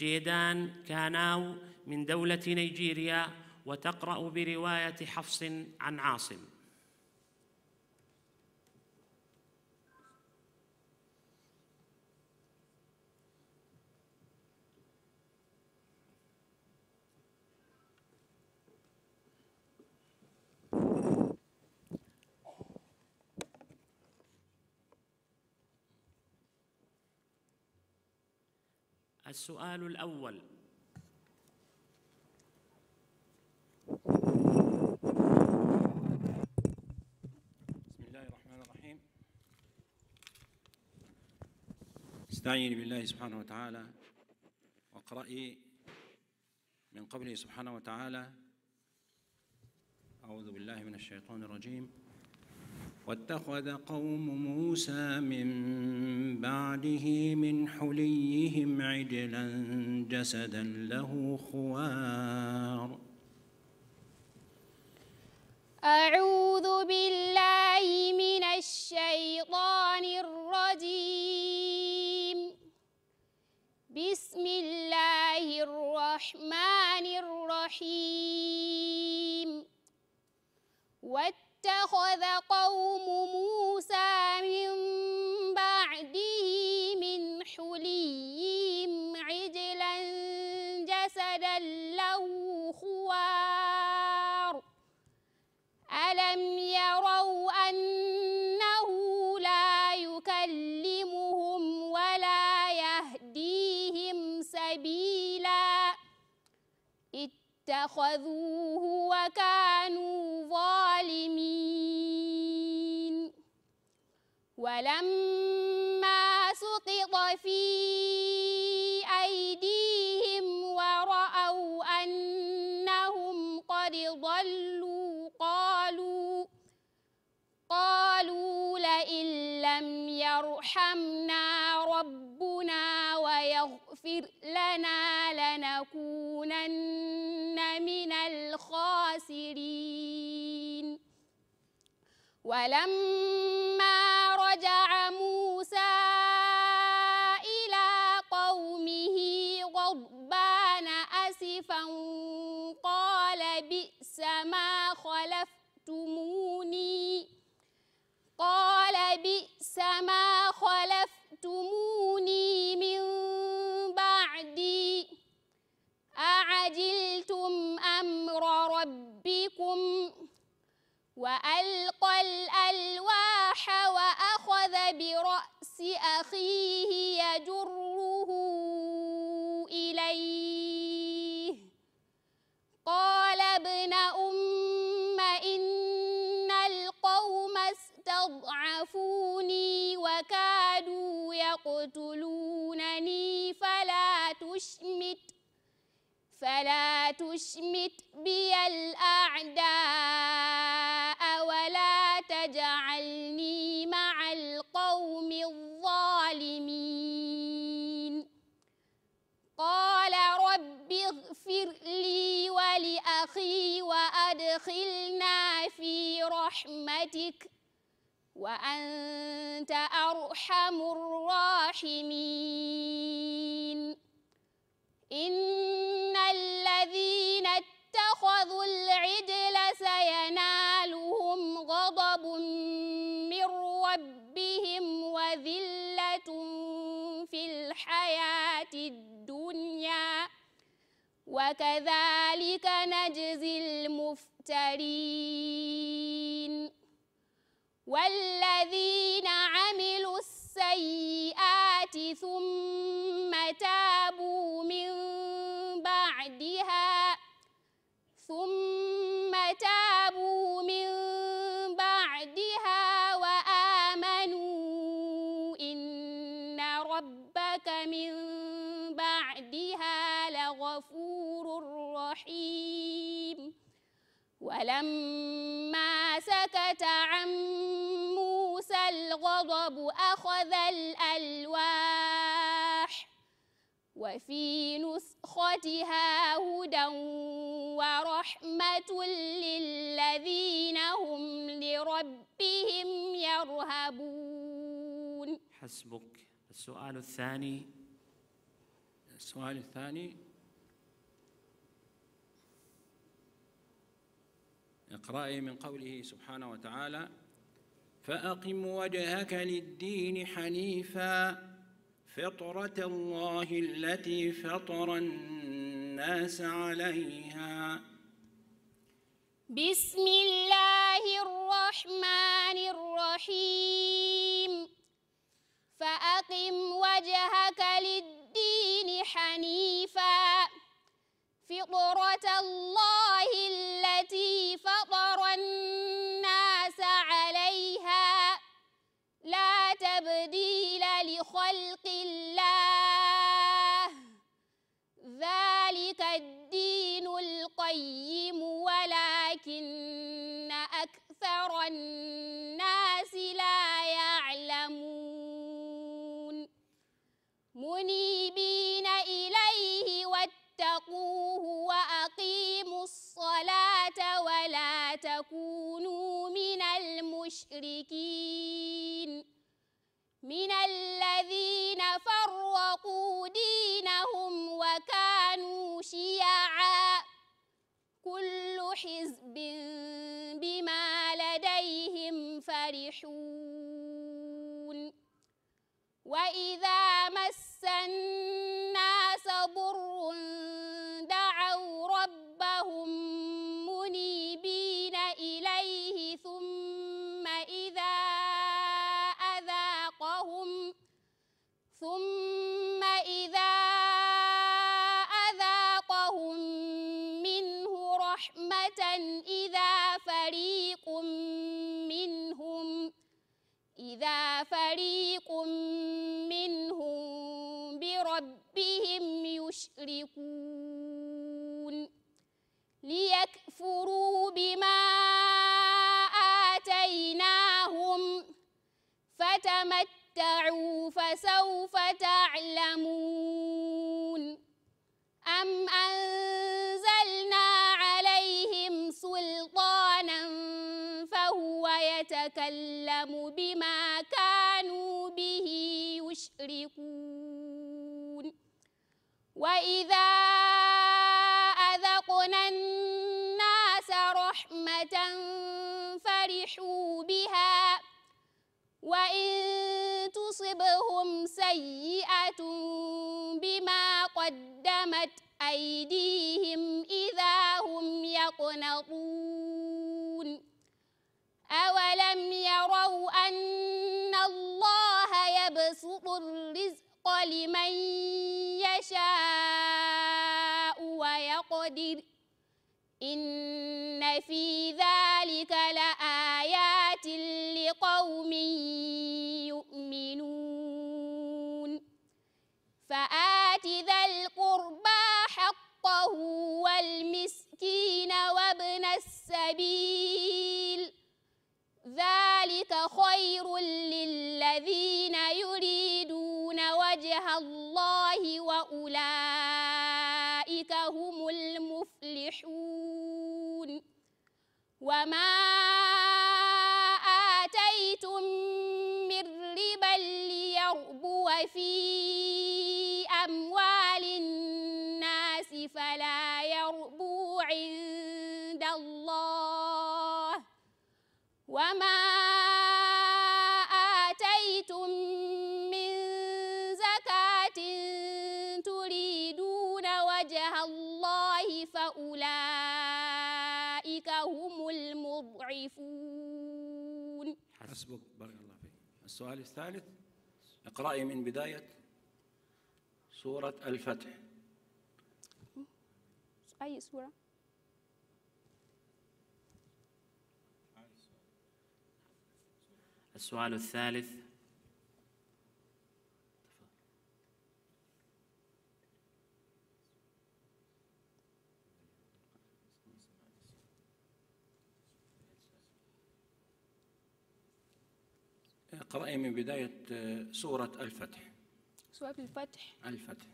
جيدان كاناو من دولة نيجيريا وتقرأ برواية حفص عن عاصم السؤال الأول بسم الله الرحمن الرحيم استعين بالله سبحانه وتعالى واقرأي من قوله سبحانه وتعالى أعوذ بالله من الشيطان الرجيم واتخذ قوم موسى من بعده من حليهم عجلا جسدا له خوار أعوذ بالله من الشيطان الرجيم بسم الله الرحمن الرحيم واتخذ قوم موسى من بعده من حليهم عجلا جسدا له خوار ألم يروا أنه لا يكلمهم ولا يهديهم سبيلا اتخذوه وكانوا فلما سقط في أيديهم ورأوا أنهم قد ضلوا قالوا قالوا لئن لم يرحمنا ربنا ويغفر لنا لنكونن من الخاسرين ولما بئس ما خلفتموني قال بئس ما خلفتموني من بعدي أعجلتم أمر ربكم وألقى الألواح وأخذ برأس أخيه يجر وأدخلنا في رحمتك وأنت أرحم الراحمين إن الذين اتخذوا العجل سينالهم غضب من ربهم وذلة في الحياة الدنيا وكذلك نجزي المفترين والذين عملوا السيئات ثم تابوا من بعدها ثم تابوا فلما سكت عن موسى الغضب أخذ الألواح وفي نسختها هدى ورحمة للذين هم لربهم يرهبون حسبك السؤال الثاني السؤال الثاني إقرائي من قوله سبحانه وتعالى فأقم وجهك للدين حنيفا فطرة الله التي فطر الناس عليها بسم الله الرحمن الرحيم فأقم وجهك للدين حنيفا فطرة الله يصلحون وإذا مس الناس ضر دعوا ربهم منيبين إليه ثم إذا أذاقهم ثم إذا أذاقهم منه رحمة إذا فريق إذا فريق منهم بربهم يشركون ليكفروا بما آتيناهم فتمتعوا فسوف تعلمون أم أنزلنا عليهم سلطانا فهو يتكلم يشركون وإذا أذقنا الناس رحمة فرحوا بها وإن تصبهم سيئة بما قدمت أيديهم إذا هم يقنطون لمن يشاء ويقدر إن في ذلك لآيات لقوم يؤمنون فآت ذا القربى حقه والمسكين وابن السبيل ذلك خير للذين يريدون الله وأولئك هم المفلحون وما وجه الله فأولئك هم المضعفون حسبك بارك الله فيك السؤال الثالث اقرأي من بداية سورة الفتح أي سورة؟ السؤال الثالث اقرأي من بداية آه، سورة الفتح سورة الفتح الفتح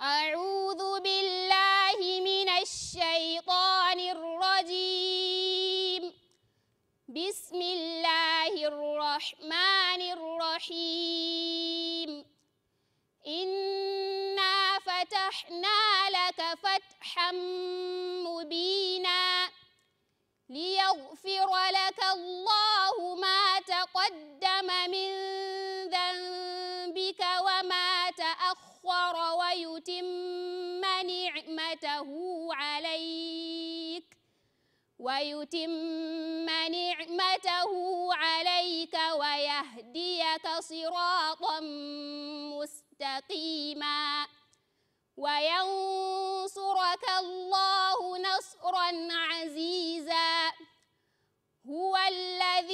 أعوذ بالله من الشيطان الرجيم بسم الله الرحمن الرحيم إنا فتحنا لك فتحا مبينا ليغفر لك الله تقدم من ذنبك وما تأخر ويتم نعمته عليك ويتم نعمته عليك ويهديك صراطا مستقيما وينصرك الله نصرا عزيزا هو الذي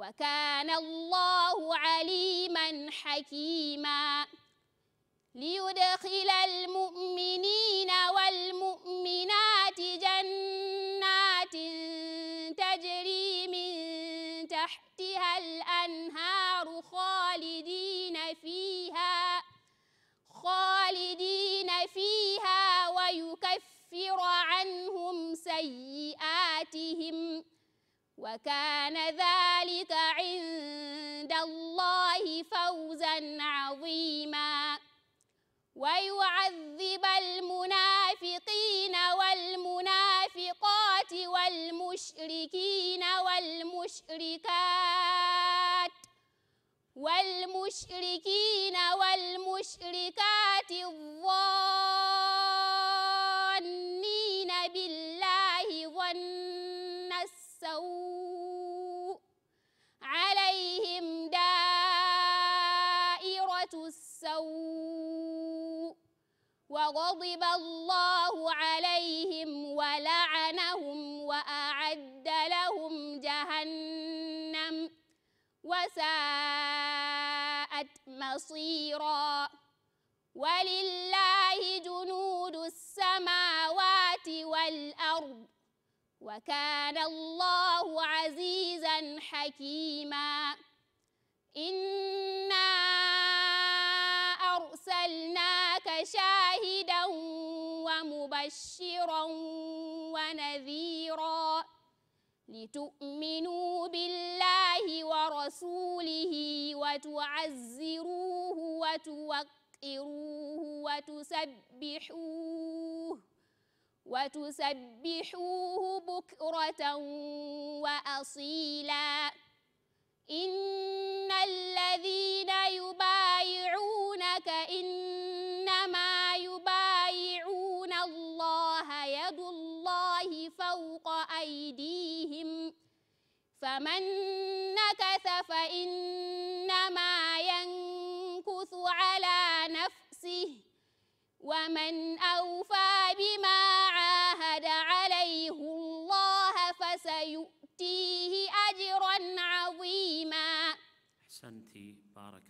وكان الله عليما حكيما ليدخل المؤمنين والمؤمنات جنات تجري من تحتها الأنهار خالدين فيها خالدين فيها ويكفر عنهم سيئاتهم وكان ذلك عند الله فوزا عظيما ويعذب المنافقين والمنافقات والمشركين والمشركات والمشركين والمشركات الظالمين غضب الله عليهم ولعنهم وأعد لهم جهنم وساءت مصيرا ولله جنود السماوات والأرض وكان الله عزيزا حكيما إِنَّا أرسلناك شاهدا ومبشرا ونذيرا لتؤمنوا بالله ورسوله وتعزروه وتوقروه وتسبحوه وتسبحوه بكرة وأصيلا إن الذين يبايعون يبايعونك إنما يبايعون الله يد الله فوق أيديهم فمن نكث فإنما ينكث على نفسه ومن أوفى بما عاهد عليه الله فسيؤتيه أجرا عظيما أحسنتي بارك